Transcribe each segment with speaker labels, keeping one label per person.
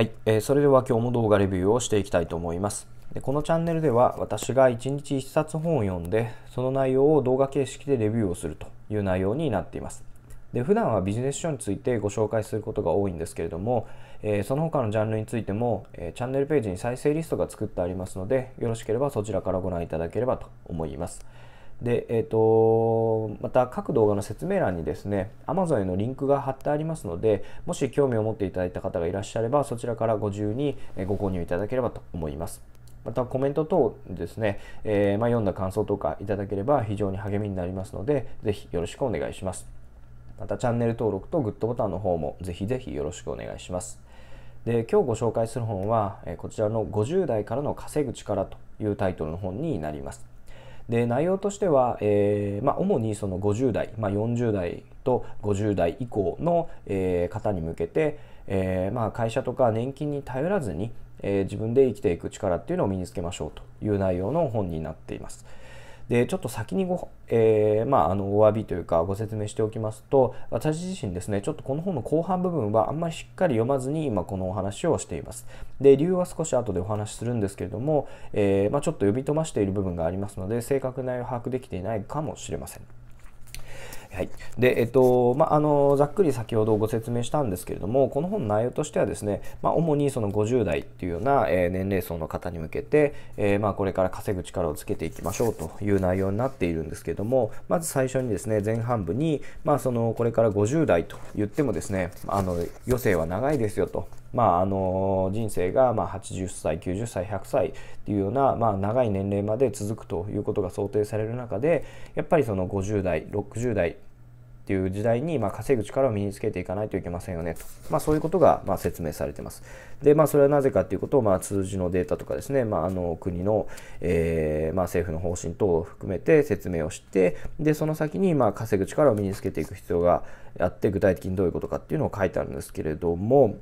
Speaker 1: はい、えー、それでは今日も動画レビューをしていきたいと思います。でこのチャンネルでは私が1日1冊本を読んでその内容を動画形式でレビューをするという内容になっています。で普段はビジネス書についてご紹介することが多いんですけれども、えー、その他のジャンルについても、えー、チャンネルページに再生リストが作ってありますのでよろしければそちらからご覧いただければと思います。で、えーと、また各動画の説明欄にですね Amazon へのリンクが貼ってありますのでもし興味を持っていただいた方がいらっしゃればそちらからご自由にご購入いただければと思います。またコメント等ですね、えー、まあ、読んだ感想とかいただければ非常に励みになりますので、ぜひよろしくお願いします。またチャンネル登録とグッドボタンの方もぜひぜひよろしくお願いします。で今日ご紹介する本は、えこちらの50代からの稼ぐ力というタイトルの本になります。で内容としては、えー、まあ、主にその50代、まあ、40代と50代以降の、えー、方に向けて、えー、まあ、会社とか年金に頼らずに、え自分で生きていく力っていうのを身につけましょうという内容の本になっています。でちょっと先にご,、えー、まあ、あのお詫びというかご説明しておきますと私自身ですねちょっとこの本の後半部分はあんまりしっかり読まずに今このお話をしていますで理由は少し後でお話しするんですけれども、えー、まあ、ちょっと呼び飛ばしている部分がありますので正確な内容を把握できていないかもしれませんはい。で、えっと、まあ、あの、ざっくり先ほどご説明したんですけれども、この本の内容としてはですね、まあ、主にその50代っていうような、えー、年齢層の方に向けて、えー、まあ、これから稼ぐ力をつけていきましょうという内容になっているんですけども、まず最初にですね、前半部に、まあ、その、これから50代と言ってもですね、あの、余生は長いですよと。まあ、あの人生がま80歳90歳100歳っていうような、まあ、長い年齢まで続くということが想定される中でやっぱりその50代60代っていう時代に、ま稼ぐ力を身につけていかないといけませんよねと、まあ、そういうことが、ま説明されてます。で、まあ、それはなぜかということを、まあ、のデータとかですね、まあ、あの国の、えー、ま政府の方針等を含めて説明をしてでその先に、ま稼ぐ力を身につけていく必要があって具体的にどういうことかっていうのを書いてあるんですけれども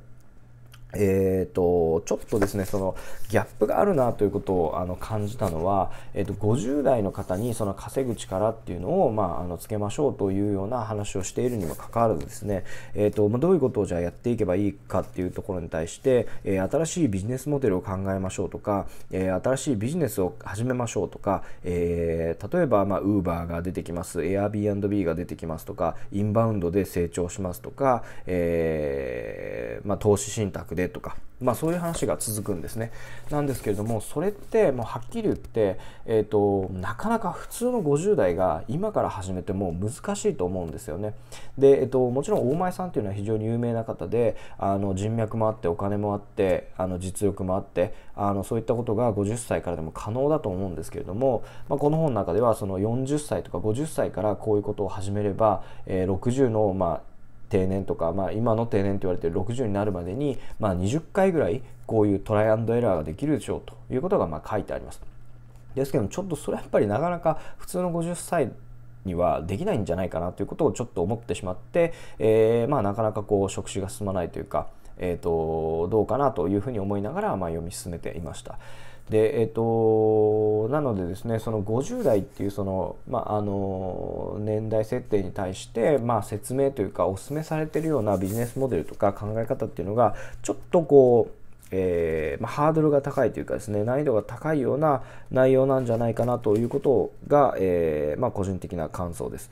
Speaker 1: えーと、ちょっとですねそのギャップがあるなということをあの感じたのは、えーと、50代の方にその稼ぐ力っていうのを、まあ、あのつけましょうというような話をしているにもかかわらずですね、えーと、どういうことをじゃあやっていけばいいかっていうところに対して、えー、新しいビジネスモデルを考えましょうとか、えー、新しいビジネスを始めましょうとか、えー、例えば、まあ、バーが出てきます Airbnb が出てきますとかインバウンドで成長しますとか、えまあ、投資信託ででとか、まあ、そういう話が続くんですね。なんですけれどもそれってもうはっきり言って、えーと、なかなか普通の50代が今から始めても難しいと思うんですよね。で、えーと、ともちろん大前さんっていうのは非常に有名な方であの人脈もあってお金もあってあの実力もあってあのそういったことが50歳からでも可能だと思うんですけれども、まあ、この本の中ではその40歳とか50歳からこういうことを始めれば、えー、60の、まあ、定年とか、まあ、今の定年と言われている60になるまでに、まあ、20回ぐらいこういうトライアンドエラーができるでしょうということがま書いてあります。ですけどもちょっとそれはやっぱりなかなか普通の50歳にはできないんじゃないかなということをちょっと思ってしまって、えー、まあなかなかこう職種が進まないというかえーと、どうかなというふうに思いながら、まあ、読み進めていました。でえーと、なのでですねその50代っていうその,、まあ、あの年代設定に対して、まあ、説明というかお勧めされてるようなビジネスモデルとか考え方っていうのがちょっとこうえーまあ、ハードルが高いというかですね難易度が高いような内容なんじゃないかなということが、えーまあ、個人的な感想です。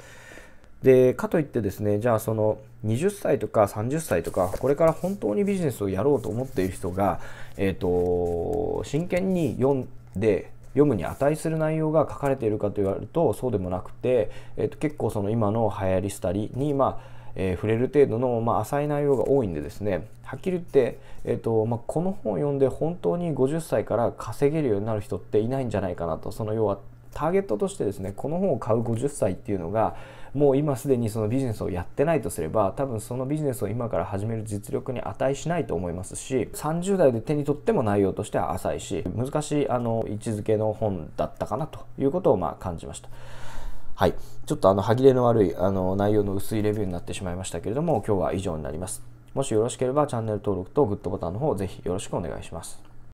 Speaker 1: でかといってですねじゃあその20歳とか30歳とかこれから本当にビジネスをやろうと思っている人が、えーと、真剣に読んで読むに値する内容が書かれているかと言われるとそうでもなくて、えーと、と結構その今の流行りしたりにまあえー、触れる程度の、まあ、浅い内容が多いんでですねはっきり言って、えーとまあ、この本を読んで本当に50歳から稼げるようになる人っていないんじゃないかなとその要はターゲットとしてですねこの本を買う50歳っていうのがもう今すでにそのビジネスをやってないとすれば多分そのビジネスを今から始める実力に値しないと思いますし30代で手に取っても内容としては浅いし難しいあの位置づけの本だったかなということをまあ感じました。はい、ちょっとあの歯切れの悪いあの内容の薄いレビューになってしまいましたけれども今日は以上になります。もしよろしければチャンネル登録とグッドボタンの方ぜひよろしくお願いします。